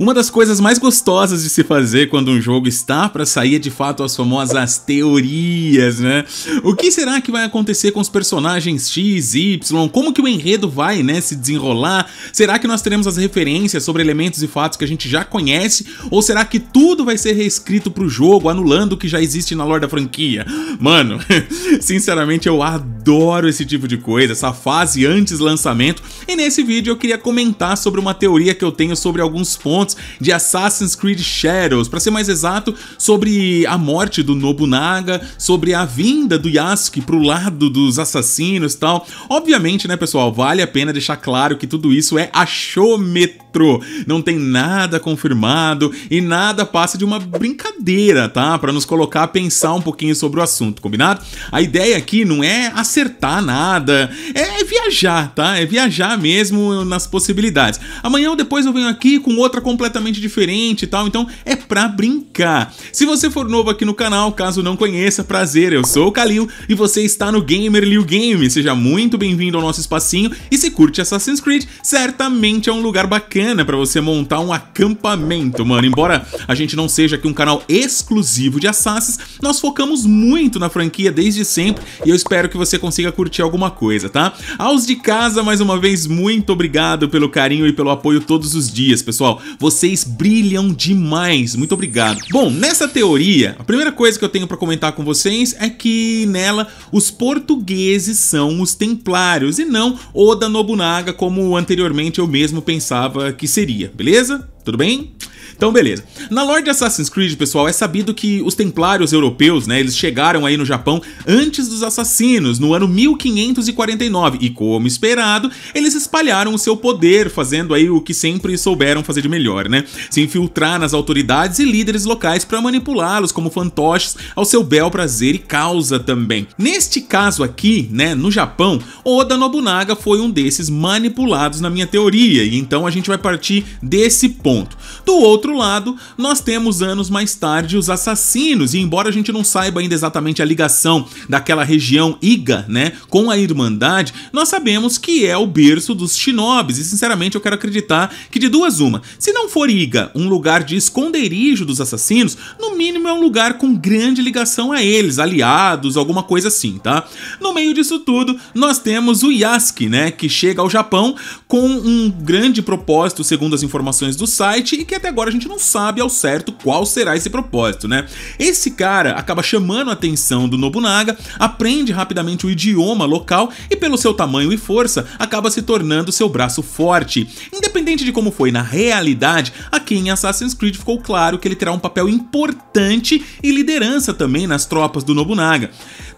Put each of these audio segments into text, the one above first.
Uma das coisas mais gostosas de se fazer quando um jogo está para sair é de fato as famosas teorias, né? O que será que vai acontecer com os personagens X, Y? Como que o enredo vai, né, se desenrolar? Será que nós teremos as referências sobre elementos e fatos que a gente já conhece? Ou será que tudo vai ser reescrito pro jogo, anulando o que já existe na lore da franquia? Mano, sinceramente eu adoro esse tipo de coisa, essa fase antes lançamento. E nesse vídeo eu queria comentar sobre uma teoria que eu tenho sobre alguns pontos de Assassin's Creed Shadows, para ser mais exato, sobre a morte do Nobunaga, sobre a vinda do Yasuke pro lado dos assassinos e tal. Obviamente, né, pessoal, vale a pena deixar claro que tudo isso é achometo metrô. Não tem nada confirmado e nada passa de uma brincadeira, tá? Para nos colocar a pensar um pouquinho sobre o assunto, combinado? A ideia aqui não é acertar nada, é viajar, tá? É viajar mesmo nas possibilidades. Amanhã ou depois eu venho aqui com outra completamente diferente e tal, então é pra brincar. Se você for novo aqui no canal, caso não conheça, prazer, eu sou o Kalil e você está no Gamer Liu Game. Seja muito bem-vindo ao nosso espacinho e se curte Assassin's Creed, certamente é um lugar bacana bacana né, para você montar um acampamento, mano. Embora a gente não seja aqui um canal exclusivo de Assassins, nós focamos muito na franquia desde sempre e eu espero que você consiga curtir alguma coisa, tá? Aos de casa, mais uma vez, muito obrigado pelo carinho e pelo apoio todos os dias, pessoal. Vocês brilham demais, muito obrigado. Bom, nessa teoria, a primeira coisa que eu tenho para comentar com vocês é que nela os portugueses são os templários e não Oda Nobunaga, como anteriormente eu mesmo pensava que seria, beleza? Tudo bem? Então, beleza. Na lore de Assassin's Creed, pessoal, é sabido que os templários europeus, né, eles chegaram aí no Japão antes dos assassinos, no ano 1549, e como esperado, eles espalharam o seu poder, fazendo aí o que sempre souberam fazer de melhor, né? Se infiltrar nas autoridades e líderes locais para manipulá-los como fantoches ao seu bel prazer e causa também. Neste caso aqui, né, no Japão, Oda Nobunaga foi um desses manipulados na minha teoria, e então a gente vai partir desse ponto. Do outro outro lado, nós temos anos mais tarde os assassinos, e embora a gente não saiba ainda exatamente a ligação daquela região Iga, né, com a Irmandade, nós sabemos que é o berço dos shinobis, e sinceramente eu quero acreditar que de duas uma, se não for Iga um lugar de esconderijo dos assassinos, no mínimo é um lugar com grande ligação a eles, aliados, alguma coisa assim, tá? No meio disso tudo, nós temos o Yasuke, né, que chega ao Japão com um grande propósito, segundo as informações do site, e que até agora a gente gente não sabe ao certo qual será esse propósito, né? Esse cara acaba chamando a atenção do Nobunaga, aprende rapidamente o idioma local e, pelo seu tamanho e força, acaba se tornando seu braço forte. Independente de como foi na realidade, aqui em Assassin's Creed ficou claro que ele terá um papel importante e liderança também nas tropas do Nobunaga.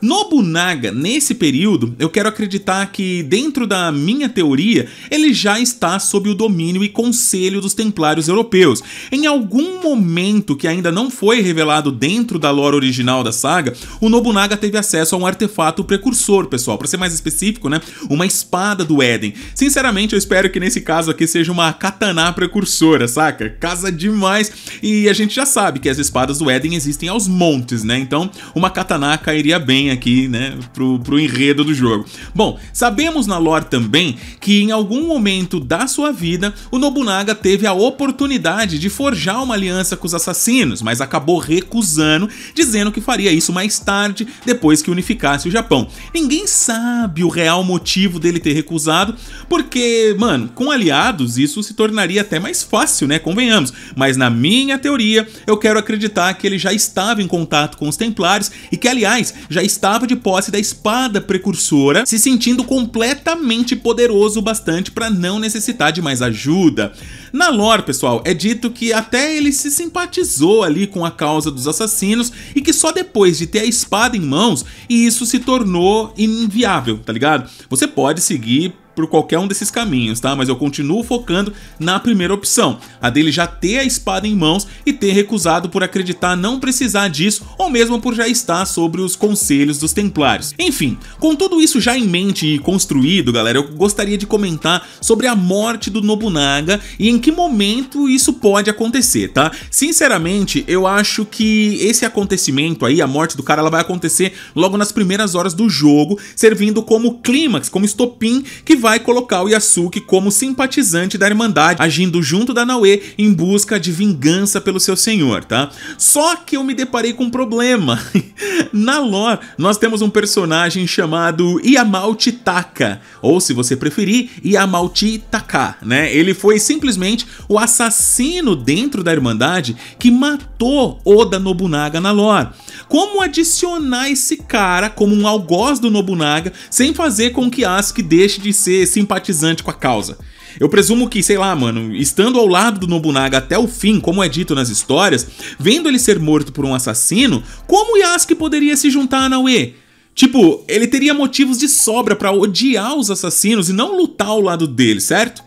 Nobunaga, nesse período, eu quero acreditar que, dentro da minha teoria, ele já está sob o domínio e conselho dos templários europeus. Em algum momento que ainda não foi revelado dentro da lore original da saga, o Nobunaga teve acesso a um artefato precursor, pessoal, para ser mais específico, né? Uma espada do Éden. Sinceramente, eu espero que nesse caso aqui seja uma katana precursora, saca? Casa demais. E a gente já sabe que as espadas do Éden existem aos montes, né? Então, uma katana cairia bem aqui, né, pro, pro enredo do jogo. Bom, sabemos na lore também que em algum momento da sua vida, o Nobunaga teve a oportunidade de forjar uma aliança com os assassinos, mas acabou recusando, dizendo que faria isso mais tarde, depois que unificasse o Japão. Ninguém sabe o real motivo dele ter recusado, porque, mano, com aliados isso se tornaria até mais fácil, né, convenhamos. Mas na minha teoria, eu quero acreditar que ele já estava em contato com os Templários e que, aliás, já estava estava de posse da espada precursora, se sentindo completamente poderoso o bastante para não necessitar de mais ajuda. Na lore, pessoal, é dito que até ele se simpatizou ali com a causa dos assassinos e que só depois de ter a espada em mãos, e isso se tornou inviável, tá ligado? Você pode seguir por qualquer um desses caminhos, tá? Mas eu continuo focando na primeira opção, a dele já ter a espada em mãos e ter recusado por acreditar não precisar disso ou mesmo por já estar sobre os conselhos dos Templários. Enfim, com tudo isso já em mente e construído, galera, eu gostaria de comentar sobre a morte do Nobunaga e em que momento isso pode acontecer, tá? Sinceramente, eu acho que esse acontecimento aí, a morte do cara, ela vai acontecer logo nas primeiras horas do jogo, servindo como clímax, como estopim que vai vai colocar o Yasuke como simpatizante da Irmandade, agindo junto da Naue em busca de vingança pelo seu senhor, tá? Só que eu me deparei com um problema. Na lore, nós temos um personagem chamado Yamauchi Taka, ou se você preferir, Yamauchi Taka, né? Ele foi simplesmente o assassino dentro da Irmandade que matou Oda Nobunaga na lore como adicionar esse cara como um algoz do Nobunaga sem fazer com que Yasuke deixe de ser simpatizante com a causa. Eu presumo que, sei lá, mano, estando ao lado do Nobunaga até o fim, como é dito nas histórias, vendo ele ser morto por um assassino, como Yasuke poderia se juntar a Naue? Tipo, ele teria motivos de sobra para odiar os assassinos e não lutar ao lado dele, certo?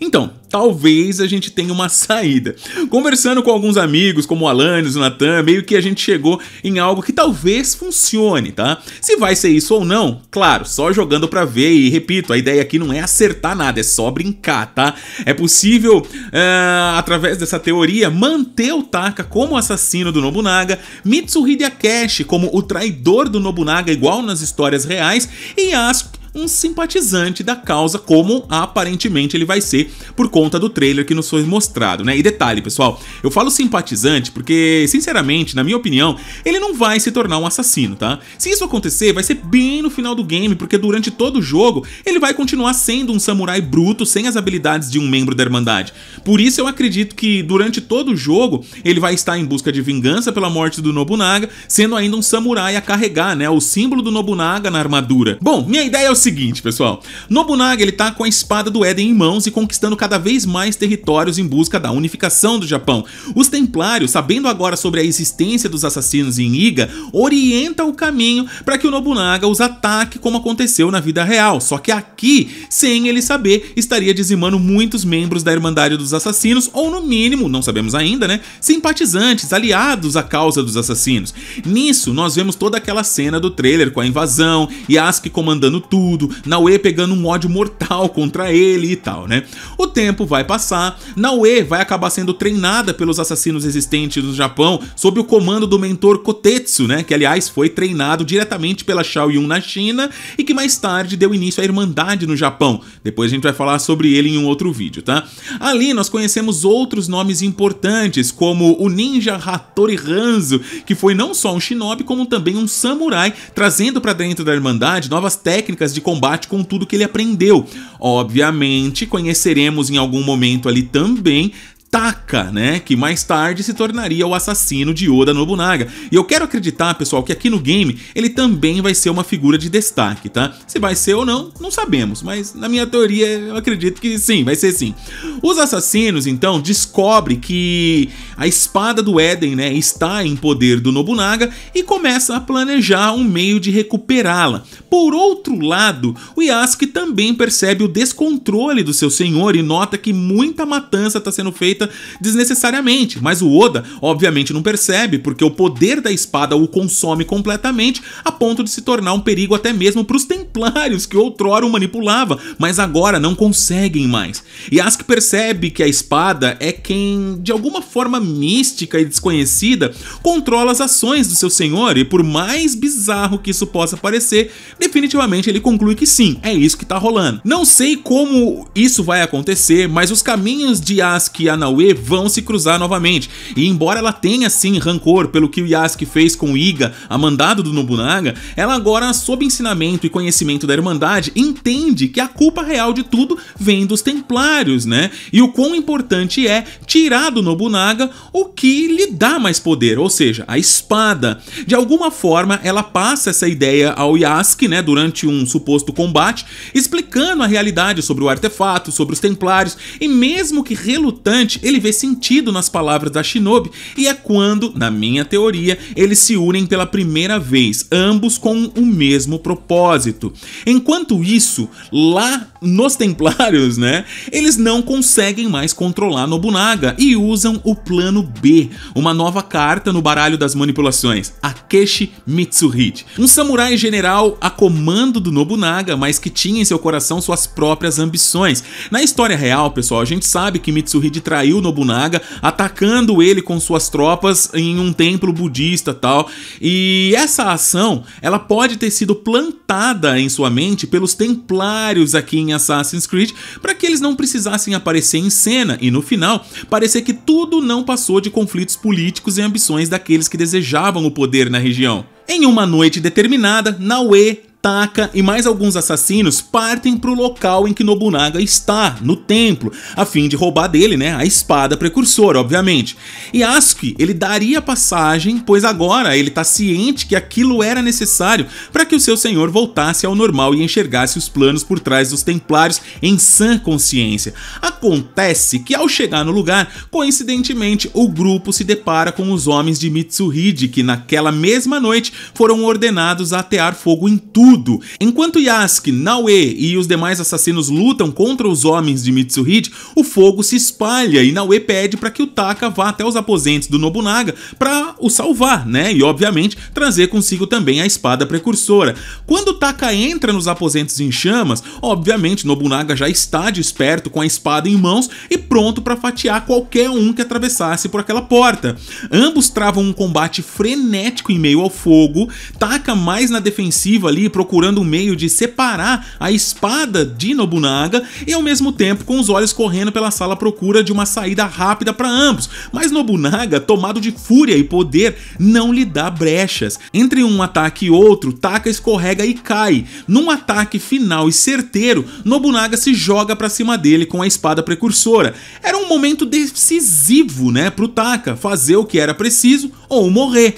Então, talvez a gente tenha uma saída. Conversando com alguns amigos, como o Alanis, o Natan, meio que a gente chegou em algo que talvez funcione, tá? Se vai ser isso ou não, claro, só jogando pra ver e repito, a ideia aqui não é acertar nada, é só brincar, tá? É possível, uh, através dessa teoria, manter o Taka como assassino do Nobunaga, Mitsuhide Akeshi como o traidor do Nobunaga, igual nas histórias reais, e Asuki um simpatizante da causa, como aparentemente ele vai ser por conta conta do trailer que nos foi mostrado, né? E detalhe, pessoal, eu falo simpatizante porque, sinceramente, na minha opinião, ele não vai se tornar um assassino, tá? Se isso acontecer, vai ser bem no final do game, porque durante todo o jogo ele vai continuar sendo um samurai bruto sem as habilidades de um membro da Irmandade. Por isso eu acredito que durante todo o jogo ele vai estar em busca de vingança pela morte do Nobunaga, sendo ainda um samurai a carregar, né, o símbolo do Nobunaga na armadura. Bom, minha ideia é o seguinte, pessoal. Nobunaga ele tá com a espada do Eden em mãos e conquistando cada vez mais territórios em busca da unificação do Japão. Os templários, sabendo agora sobre a existência dos assassinos em Iga, orienta o caminho para que o Nobunaga os ataque como aconteceu na vida real, só que aqui, sem ele saber, estaria dizimando muitos membros da Irmandade dos Assassinos, ou no mínimo, não sabemos ainda, né, simpatizantes, aliados à causa dos assassinos. Nisso, nós vemos toda aquela cena do trailer com a invasão, Yasuke comandando tudo, Naue pegando um ódio mortal contra ele e tal, né. O tempo tempo vai passar, Naue vai acabar sendo treinada pelos assassinos existentes no Japão sob o comando do mentor Kotetsu, né, que aliás foi treinado diretamente pela Shaoyun na China e que mais tarde deu início à Irmandade no Japão. Depois a gente vai falar sobre ele em um outro vídeo, tá? Ali nós conhecemos outros nomes importantes, como o ninja Hattori Hanzo, que foi não só um shinobi, como também um samurai, trazendo para dentro da Irmandade novas técnicas de combate com tudo que ele aprendeu. Obviamente, conheceremos em algum momento ali também Taka, né, que mais tarde se tornaria o assassino de Oda Nobunaga. E eu quero acreditar, pessoal, que aqui no game ele também vai ser uma figura de destaque, tá? Se vai ser ou não, não sabemos, mas na minha teoria eu acredito que sim, vai ser sim. Os assassinos, então, descobrem que a espada do Éden, né, está em poder do Nobunaga e começa a planejar um meio de recuperá-la. Por outro lado, o Yasuke também percebe o descontrole do seu senhor e nota que muita matança está sendo feita feita desnecessariamente, mas o Oda obviamente não percebe porque o poder da espada o consome completamente a ponto de se tornar um perigo até mesmo para os templários que outrora o manipulava, mas agora não conseguem mais. E Ask percebe que a espada é quem, de alguma forma mística e desconhecida, controla as ações do seu senhor e por mais bizarro que isso possa parecer, definitivamente ele conclui que sim, é isso que tá rolando. Não sei como isso vai acontecer, mas os caminhos de Ask e Anaú vão se cruzar novamente. E embora ela tenha sim rancor pelo que o Yasuke fez com o Iga, a mandado do Nobunaga, ela agora, sob ensinamento e conhecimento da Irmandade, entende que a culpa real de tudo vem dos Templários, né? E o quão importante é tirar do Nobunaga o que lhe dá mais poder, ou seja, a espada. De alguma forma, ela passa essa ideia ao Yasuke, né, durante um suposto combate, explicando a realidade sobre o artefato, sobre os Templários, e mesmo que relutante, ele vê sentido nas palavras da Shinobi e é quando, na minha teoria, eles se unem pela primeira vez, ambos com o mesmo propósito. Enquanto isso, lá nos Templários, né, eles não conseguem mais controlar Nobunaga e usam o plano B, uma nova carta no baralho das manipulações, Akeshi Mitsuhide, um samurai general a comando do Nobunaga, mas que tinha em seu coração suas próprias ambições. Na história real, pessoal, a gente sabe que Mitsuhide traiu traiu Nobunaga, atacando ele com suas tropas em um templo budista tal. E essa ação, ela pode ter sido plantada em sua mente pelos templários aqui em Assassin's Creed, para que eles não precisassem aparecer em cena e no final parecer que tudo não passou de conflitos políticos e ambições daqueles que desejavam o poder na região. Em uma noite determinada, Naue Taka e mais alguns assassinos partem para o local em que Nobunaga está, no templo, a fim de roubar dele né, a espada precursora, obviamente. E Asuki ele daria passagem, pois agora ele está ciente que aquilo era necessário para que o seu senhor voltasse ao normal e enxergasse os planos por trás dos templários em sã consciência. Acontece que ao chegar no lugar, coincidentemente, o grupo se depara com os homens de Mitsuhide, que naquela mesma noite foram ordenados a atear fogo em tudo tudo. Enquanto Yasuke, Naue e os demais assassinos lutam contra os homens de Mitsuhide, o fogo se espalha e Naue pede para que o Taka vá até os aposentos do Nobunaga para o salvar, né? E obviamente trazer consigo também a espada precursora. Quando Taka entra nos aposentos em chamas, obviamente Nobunaga já está desperto com a espada em mãos e pronto para fatiar qualquer um que atravessasse por aquela porta. Ambos travam um combate frenético em meio ao fogo, Taka mais na defensiva ali procurando um meio de separar a espada de Nobunaga e ao mesmo tempo com os olhos correndo pela sala à procura de uma saída rápida para ambos. Mas Nobunaga, tomado de fúria e poder, não lhe dá brechas. Entre um ataque e outro, Taka escorrega e cai. Num ataque final e certeiro, Nobunaga se joga para cima dele com a espada precursora. Era um momento decisivo, né, pro Taka fazer o que era preciso ou morrer.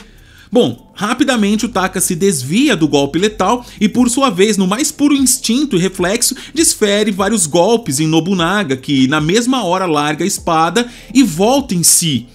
Bom, rapidamente o Taka se desvia do golpe letal e por sua vez, no mais puro instinto e reflexo, desfere vários golpes em Nobunaga, que na mesma hora larga a espada e volta em si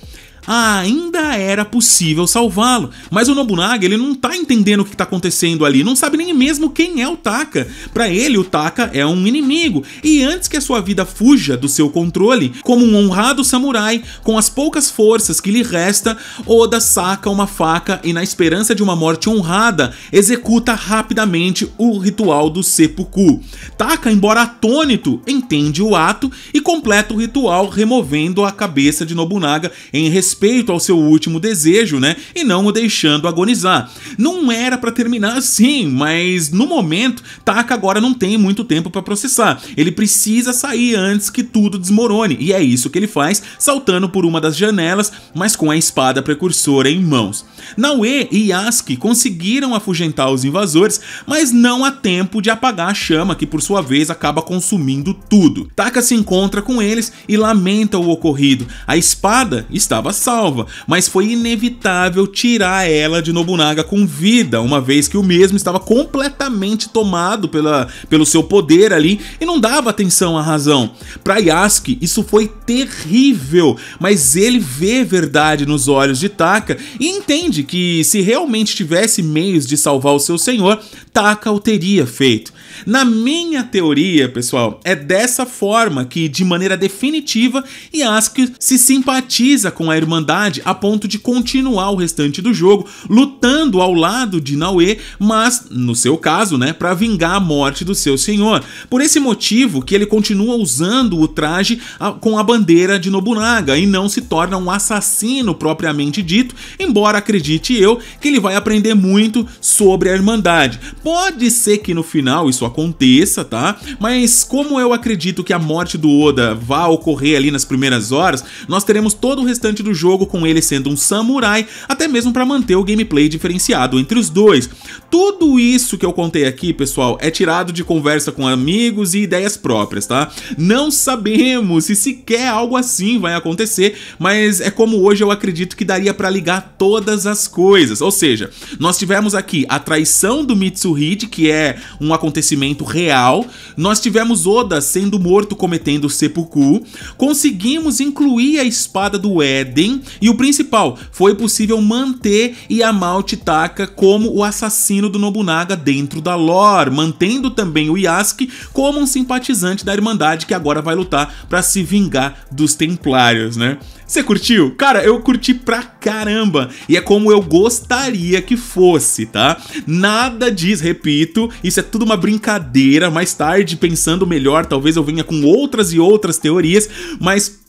ainda era possível salvá-lo. Mas o Nobunaga, ele não tá entendendo o que tá acontecendo ali, não sabe nem mesmo quem é o Taka. Para ele, o Taka é um inimigo, e antes que a sua vida fuja do seu controle, como um honrado samurai, com as poucas forças que lhe resta, Oda saca uma faca e na esperança de uma morte honrada, executa rapidamente o ritual do seppuku. Taka, embora atônito, entende o ato e completa o ritual removendo a cabeça de Nobunaga em respeito respeito ao seu último desejo, né? E não o deixando agonizar. Não era para terminar assim, mas no momento, Taka agora não tem muito tempo para processar. Ele precisa sair antes que tudo desmorone, e é isso que ele faz, saltando por uma das janelas, mas com a espada precursora em mãos. Naue e Yasuke conseguiram afugentar os invasores, mas não há tempo de apagar a chama que por sua vez acaba consumindo tudo. Taka se encontra com eles e lamenta o ocorrido. A espada estava salva, mas foi inevitável tirar ela de Nobunaga com vida, uma vez que o mesmo estava completamente tomado pela, pelo seu poder ali e não dava atenção à razão. Para Yasuke, isso foi terrível, mas ele vê verdade nos olhos de Taka e entende que se realmente tivesse meios de salvar o seu senhor, Taka o teria feito. Na minha teoria, pessoal, é dessa forma que, de maneira definitiva, Yasuke se simpatiza com a Irmandade a ponto de continuar o restante do jogo, lutando ao lado de Naue, mas, no seu caso, né, para vingar a morte do seu senhor. Por esse motivo que ele continua usando o traje ah, com a bandeira de Nobunaga e não se torna um assassino propriamente dito, embora acredite eu que ele vai aprender muito sobre a Irmandade. Pode ser que no final isso aconteça, tá? Mas como eu acredito que a morte do Oda vá ocorrer ali nas primeiras horas, nós teremos todo o restante do jogo com ele sendo um samurai, até mesmo para manter o gameplay diferenciado entre os dois. Tudo isso que eu contei aqui, pessoal, é tirado de conversa com amigos e ideias próprias, tá? Não sabemos se sequer algo assim vai acontecer, mas é como hoje eu acredito que daria para ligar todas as coisas. Ou seja, nós tivemos aqui a traição do Mitsuhide, que é um acontecimento acontecimento real, nós tivemos Oda sendo morto cometendo seppuku, conseguimos incluir a espada do Éden e o principal, foi possível manter Yamauchi Taka como o assassino do Nobunaga dentro da lore, mantendo também o Yasuke como um simpatizante da Irmandade que agora vai lutar para se vingar dos Templários, né? Você curtiu? Cara, eu curti pra caramba. E é como eu gostaria que fosse, tá? Nada diz, repito, isso é tudo uma brincadeira. Mais tarde, pensando melhor, talvez eu venha com outras e outras teorias, mas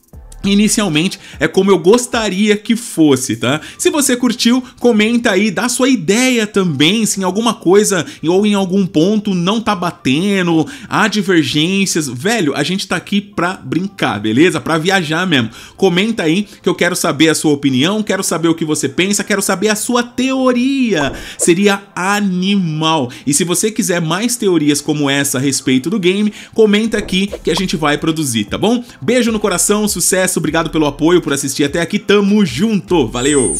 Inicialmente é como eu gostaria que fosse, tá? Se você curtiu, comenta aí, dá sua ideia também, se em alguma coisa ou em algum ponto não tá batendo, há divergências. Velho, a gente tá aqui pra brincar, beleza? Pra viajar mesmo. Comenta aí que eu quero saber a sua opinião, quero saber o que você pensa, quero saber a sua teoria. Seria animal. E se você quiser mais teorias como essa a respeito do game, comenta aqui que a gente vai produzir, tá bom? Beijo no coração, sucesso obrigado pelo apoio, por assistir até aqui. Tamo junto, valeu!